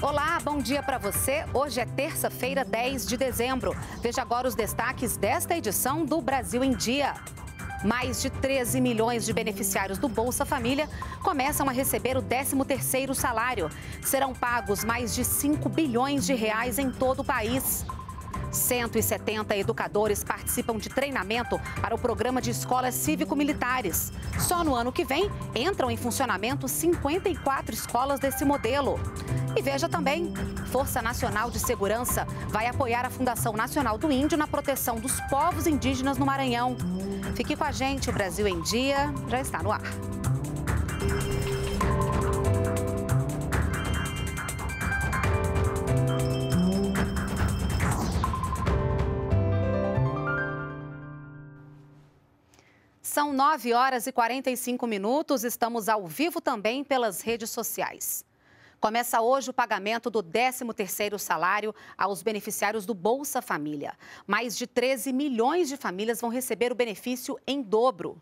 Olá, bom dia para você. Hoje é terça-feira, 10 de dezembro. Veja agora os destaques desta edição do Brasil em Dia. Mais de 13 milhões de beneficiários do Bolsa Família começam a receber o 13º salário. Serão pagos mais de 5 bilhões de reais em todo o país. 170 educadores participam de treinamento para o programa de escolas cívico-militares. Só no ano que vem entram em funcionamento 54 escolas desse modelo. E veja também: Força Nacional de Segurança vai apoiar a Fundação Nacional do Índio na proteção dos povos indígenas no Maranhão. Fique com a gente, o Brasil em Dia já está no ar. São 9 horas e 45 minutos. Estamos ao vivo também pelas redes sociais. Começa hoje o pagamento do 13º salário aos beneficiários do Bolsa Família. Mais de 13 milhões de famílias vão receber o benefício em dobro.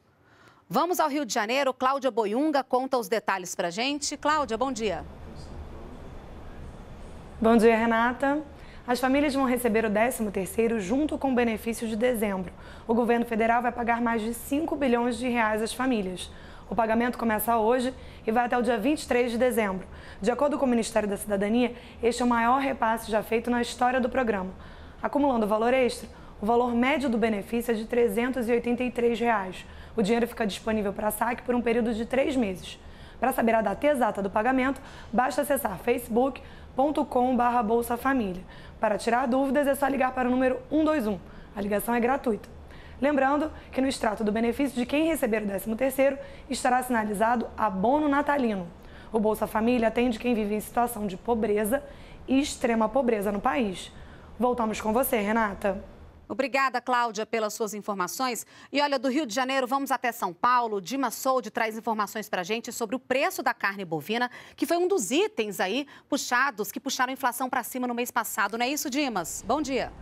Vamos ao Rio de Janeiro. Cláudia Boiunga conta os detalhes para gente. Cláudia, bom dia. Bom dia, Renata. As famílias vão receber o 13º junto com o benefício de dezembro. O governo federal vai pagar mais de 5 bilhões de reais às famílias. O pagamento começa hoje e vai até o dia 23 de dezembro. De acordo com o Ministério da Cidadania, este é o maior repasse já feito na história do programa. Acumulando o valor extra, o valor médio do benefício é de R$ 383. Reais. O dinheiro fica disponível para saque por um período de três meses. Para saber a data exata do pagamento, basta acessar Facebook barra Bolsa Família. Para tirar dúvidas, é só ligar para o número 121. A ligação é gratuita. Lembrando que no extrato do benefício de quem receber o 13 terceiro estará sinalizado abono natalino. O Bolsa Família atende quem vive em situação de pobreza e extrema pobreza no país. Voltamos com você, Renata. Obrigada, Cláudia, pelas suas informações. E olha, do Rio de Janeiro, vamos até São Paulo. Dima Soldi traz informações para a gente sobre o preço da carne bovina, que foi um dos itens aí puxados, que puxaram a inflação para cima no mês passado. Não é isso, Dimas? Bom dia.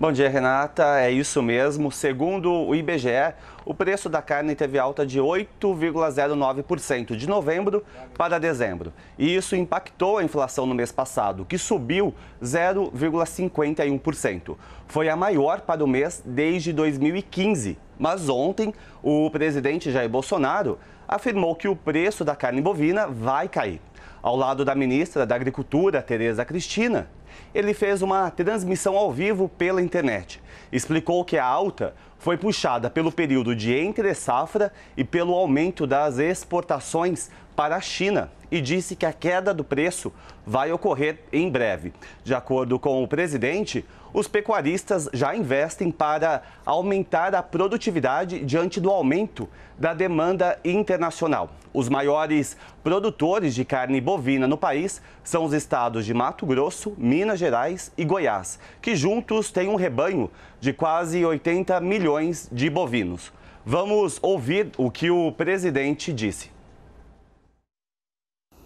Bom dia, Renata. É isso mesmo. Segundo o IBGE, o preço da carne teve alta de 8,09% de novembro para dezembro. E isso impactou a inflação no mês passado, que subiu 0,51%. Foi a maior para o mês desde 2015. Mas ontem, o presidente Jair Bolsonaro afirmou que o preço da carne bovina vai cair. Ao lado da ministra da Agricultura, Tereza Cristina, ele fez uma transmissão ao vivo pela internet. Explicou que a alta foi puxada pelo período de entre-safra e pelo aumento das exportações para a China e disse que a queda do preço vai ocorrer em breve. De acordo com o presidente, os pecuaristas já investem para aumentar a produtividade diante do aumento da demanda internacional. Os maiores produtores de carne bovina no país são os estados de Mato Grosso, Minas Gerais e Goiás, que juntos têm um rebanho de quase 80 milhões de bovinos. Vamos ouvir o que o presidente disse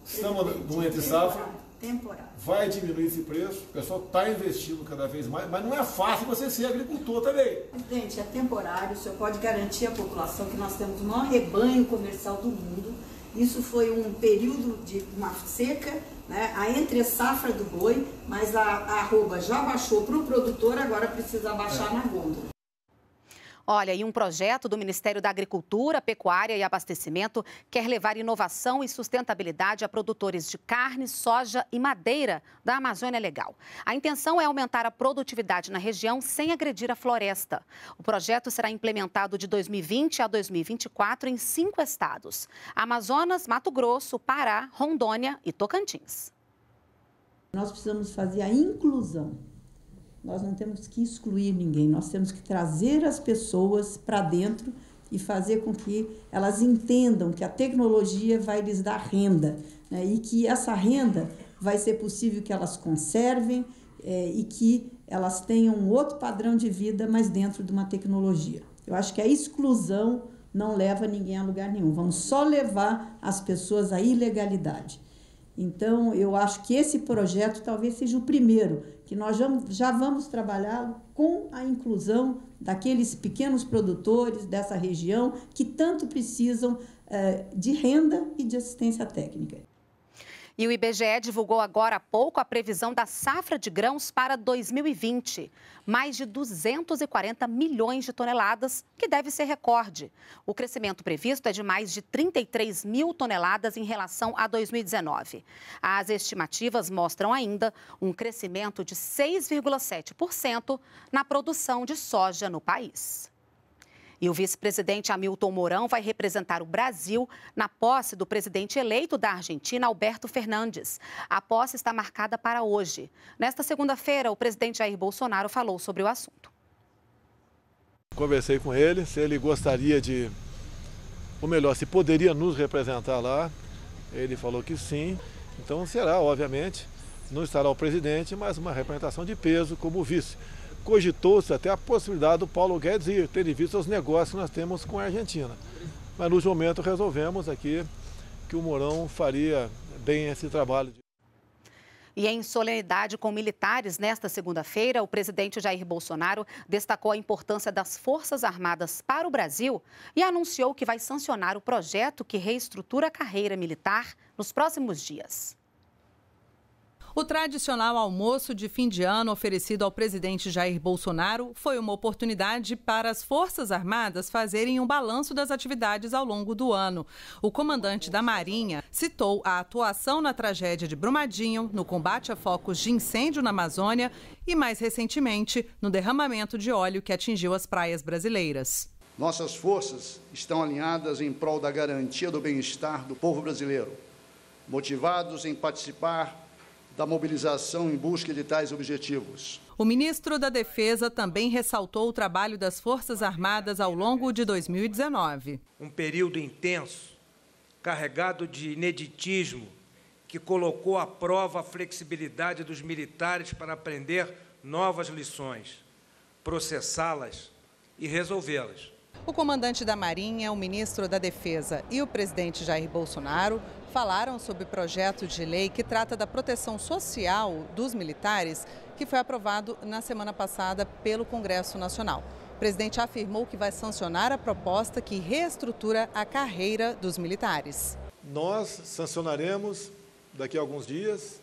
estamos no entre safra. Temporário. Vai diminuir esse preço, o pessoal está investindo cada vez mais, mas não é fácil você ser agricultor também. Gente, é temporário, o senhor pode garantir à população que nós temos o maior rebanho comercial do mundo. Isso foi um período de uma seca, né? a entre safra do boi, mas a, a arroba já baixou para o produtor, agora precisa baixar é. na gôndola. Olha, e um projeto do Ministério da Agricultura, Pecuária e Abastecimento quer levar inovação e sustentabilidade a produtores de carne, soja e madeira da Amazônia Legal. A intenção é aumentar a produtividade na região sem agredir a floresta. O projeto será implementado de 2020 a 2024 em cinco estados: Amazonas, Mato Grosso, Pará, Rondônia e Tocantins. Nós precisamos fazer a inclusão nós não temos que excluir ninguém, nós temos que trazer as pessoas para dentro e fazer com que elas entendam que a tecnologia vai lhes dar renda né? e que essa renda vai ser possível que elas conservem é, e que elas tenham um outro padrão de vida, mas dentro de uma tecnologia. Eu acho que a exclusão não leva ninguém a lugar nenhum, vamos só levar as pessoas à ilegalidade. Então, eu acho que esse projeto talvez seja o primeiro, que nós já vamos trabalhar com a inclusão daqueles pequenos produtores dessa região que tanto precisam eh, de renda e de assistência técnica. E o IBGE divulgou agora há pouco a previsão da safra de grãos para 2020. Mais de 240 milhões de toneladas, que deve ser recorde. O crescimento previsto é de mais de 33 mil toneladas em relação a 2019. As estimativas mostram ainda um crescimento de 6,7% na produção de soja no país. E o vice-presidente Hamilton Mourão vai representar o Brasil na posse do presidente eleito da Argentina, Alberto Fernandes. A posse está marcada para hoje. Nesta segunda-feira, o presidente Jair Bolsonaro falou sobre o assunto. Conversei com ele se ele gostaria de, ou melhor, se poderia nos representar lá. Ele falou que sim. Então será, obviamente, não estará o presidente, mas uma representação de peso como vice cogitou-se até a possibilidade do Paulo Guedes ir, tendo visto os negócios que nós temos com a Argentina. Mas no momento resolvemos aqui que o Mourão faria bem esse trabalho. E em solenidade com militares nesta segunda-feira, o presidente Jair Bolsonaro destacou a importância das Forças Armadas para o Brasil e anunciou que vai sancionar o projeto que reestrutura a carreira militar nos próximos dias. O tradicional almoço de fim de ano oferecido ao presidente Jair Bolsonaro foi uma oportunidade para as Forças Armadas fazerem um balanço das atividades ao longo do ano. O comandante da Marinha citou a atuação na tragédia de Brumadinho, no combate a focos de incêndio na Amazônia e, mais recentemente, no derramamento de óleo que atingiu as praias brasileiras. Nossas forças estão alinhadas em prol da garantia do bem-estar do povo brasileiro, motivados em participar da mobilização em busca de tais objetivos. O ministro da Defesa também ressaltou o trabalho das Forças Armadas ao longo de 2019. Um período intenso, carregado de ineditismo, que colocou à prova a flexibilidade dos militares para aprender novas lições, processá-las e resolvê-las. O comandante da Marinha, o ministro da Defesa e o presidente Jair Bolsonaro falaram sobre o projeto de lei que trata da proteção social dos militares, que foi aprovado na semana passada pelo Congresso Nacional. O presidente afirmou que vai sancionar a proposta que reestrutura a carreira dos militares. Nós sancionaremos, daqui a alguns dias,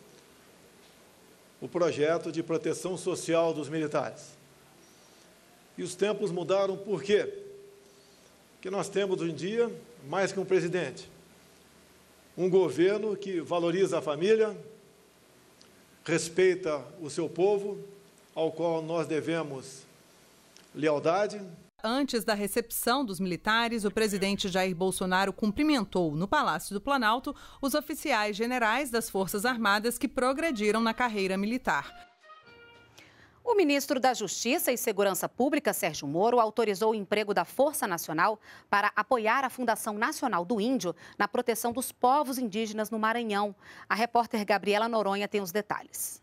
o projeto de proteção social dos militares. E os tempos mudaram por quê? Porque nós temos hoje em dia mais que um presidente um governo que valoriza a família, respeita o seu povo, ao qual nós devemos lealdade. Antes da recepção dos militares, o presidente Jair Bolsonaro cumprimentou no Palácio do Planalto os oficiais generais das Forças Armadas que progrediram na carreira militar. O ministro da Justiça e Segurança Pública, Sérgio Moro, autorizou o emprego da Força Nacional para apoiar a Fundação Nacional do Índio na proteção dos povos indígenas no Maranhão. A repórter Gabriela Noronha tem os detalhes.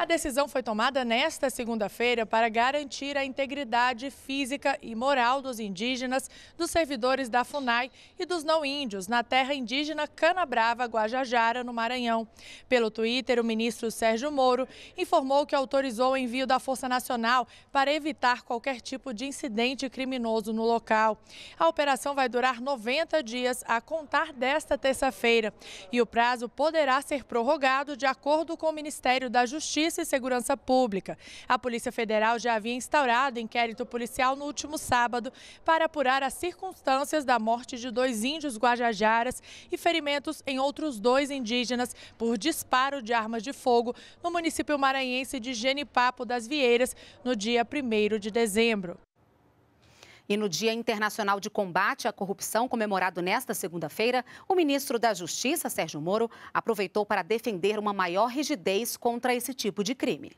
A decisão foi tomada nesta segunda-feira para garantir a integridade física e moral dos indígenas, dos servidores da FUNAI e dos não índios na terra indígena Canabrava, Guajajara, no Maranhão. Pelo Twitter, o ministro Sérgio Moro informou que autorizou o envio da Força Nacional para evitar qualquer tipo de incidente criminoso no local. A operação vai durar 90 dias a contar desta terça-feira e o prazo poderá ser prorrogado de acordo com o Ministério da Justiça Justiça e Segurança Pública. A Polícia Federal já havia instaurado inquérito policial no último sábado para apurar as circunstâncias da morte de dois índios guajajaras e ferimentos em outros dois indígenas por disparo de armas de fogo no município maranhense de Genipapo das Vieiras no dia 1 de dezembro. E no Dia Internacional de Combate à Corrupção, comemorado nesta segunda-feira, o ministro da Justiça, Sérgio Moro, aproveitou para defender uma maior rigidez contra esse tipo de crime.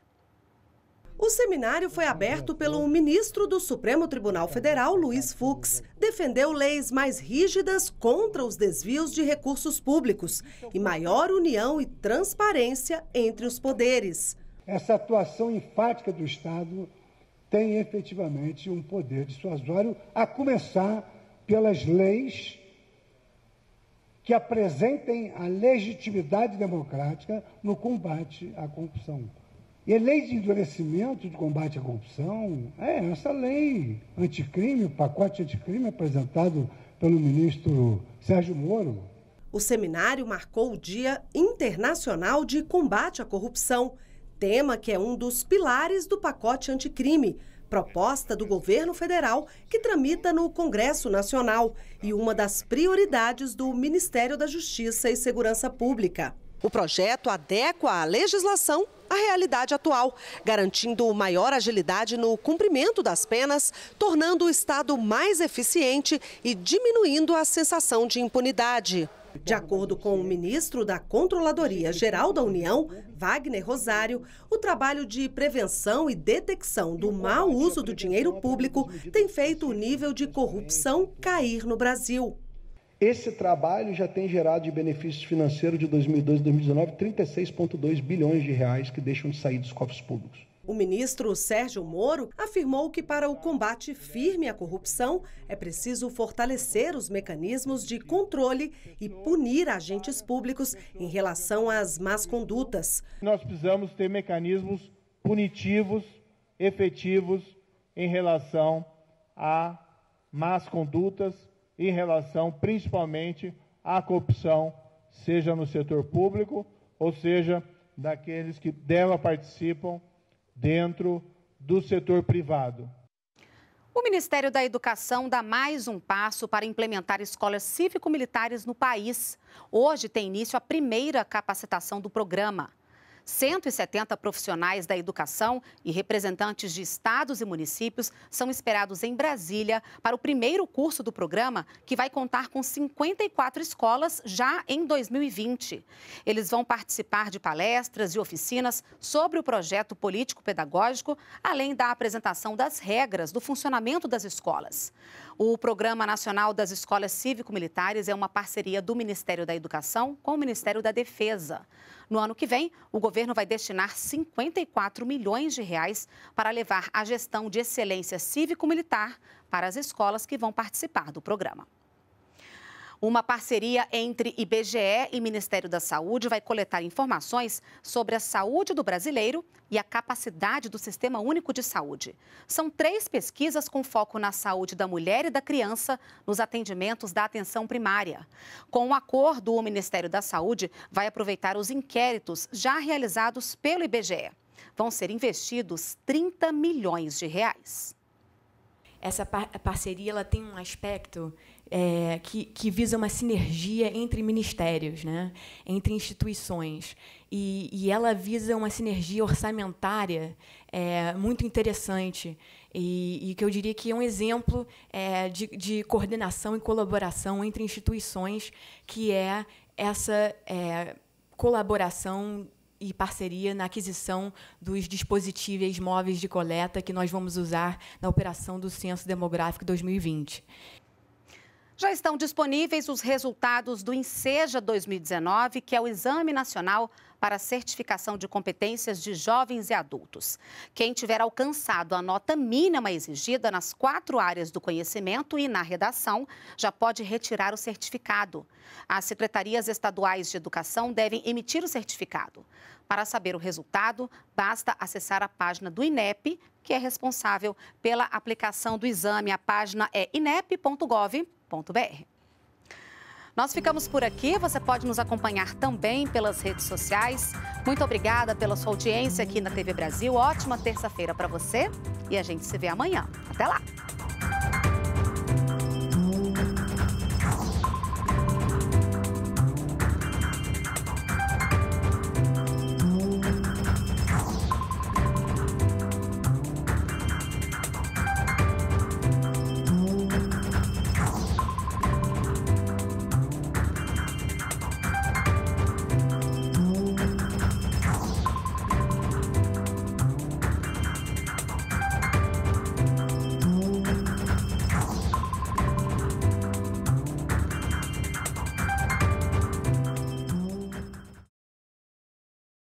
O seminário foi aberto pelo ministro do Supremo Tribunal Federal, Luiz Fux. Defendeu leis mais rígidas contra os desvios de recursos públicos e maior união e transparência entre os poderes. Essa atuação enfática do Estado tem efetivamente um poder dissuasório, a começar pelas leis que apresentem a legitimidade democrática no combate à corrupção. E a lei de endurecimento de combate à corrupção é essa lei anticrime, o pacote anticrime apresentado pelo ministro Sérgio Moro. O seminário marcou o Dia Internacional de Combate à Corrupção tema que é um dos pilares do pacote anticrime, proposta do governo federal que tramita no Congresso Nacional e uma das prioridades do Ministério da Justiça e Segurança Pública. O projeto adequa a legislação à realidade atual, garantindo maior agilidade no cumprimento das penas, tornando o Estado mais eficiente e diminuindo a sensação de impunidade. De acordo com o ministro da Controladoria Geral da União, Wagner Rosário, o trabalho de prevenção e detecção do mau uso do dinheiro público tem feito o nível de corrupção cair no Brasil. Esse trabalho já tem gerado de benefícios financeiros de 2012 e 2019 36,2 bilhões de reais que deixam de sair dos cofres públicos. O ministro Sérgio Moro afirmou que para o combate firme à corrupção é preciso fortalecer os mecanismos de controle e punir agentes públicos em relação às más condutas. Nós precisamos ter mecanismos punitivos, efetivos em relação a más condutas, em relação principalmente à corrupção, seja no setor público ou seja daqueles que dela participam dentro do setor privado. O Ministério da Educação dá mais um passo para implementar escolas cívico-militares no país. Hoje tem início a primeira capacitação do programa. 170 profissionais da educação e representantes de estados e municípios são esperados em Brasília para o primeiro curso do programa, que vai contar com 54 escolas já em 2020. Eles vão participar de palestras e oficinas sobre o projeto político-pedagógico, além da apresentação das regras do funcionamento das escolas. O Programa Nacional das Escolas Cívico-Militares é uma parceria do Ministério da Educação com o Ministério da Defesa. No ano que vem, o governo vai destinar 54 milhões de reais para levar a gestão de excelência cívico-militar para as escolas que vão participar do programa. Uma parceria entre IBGE e Ministério da Saúde vai coletar informações sobre a saúde do brasileiro e a capacidade do Sistema Único de Saúde. São três pesquisas com foco na saúde da mulher e da criança nos atendimentos da atenção primária. Com o um acordo, o Ministério da Saúde vai aproveitar os inquéritos já realizados pelo IBGE. Vão ser investidos 30 milhões de reais. Essa par parceria ela tem um aspecto é, que, que, visa uma sinergia entre ministérios, né? entre instituições. E, e ela visa uma sinergia orçamentária é, muito interessante. E, e, que eu diria que é um exemplo é, de, de, coordenação e colaboração entre instituições, que é essa é, colaboração e parceria na aquisição dos dispositivos móveis de coleta que nós vamos usar na operação do Censo Demográfico 2020. Já estão disponíveis os resultados do INSEJA 2019, que é o Exame Nacional para Certificação de Competências de Jovens e Adultos. Quem tiver alcançado a nota mínima exigida nas quatro áreas do conhecimento e na redação, já pode retirar o certificado. As secretarias estaduais de educação devem emitir o certificado. Para saber o resultado, basta acessar a página do INEP que é responsável pela aplicação do exame. A página é inep.gov.br. Nós ficamos por aqui. Você pode nos acompanhar também pelas redes sociais. Muito obrigada pela sua audiência aqui na TV Brasil. Ótima terça-feira para você e a gente se vê amanhã. Até lá!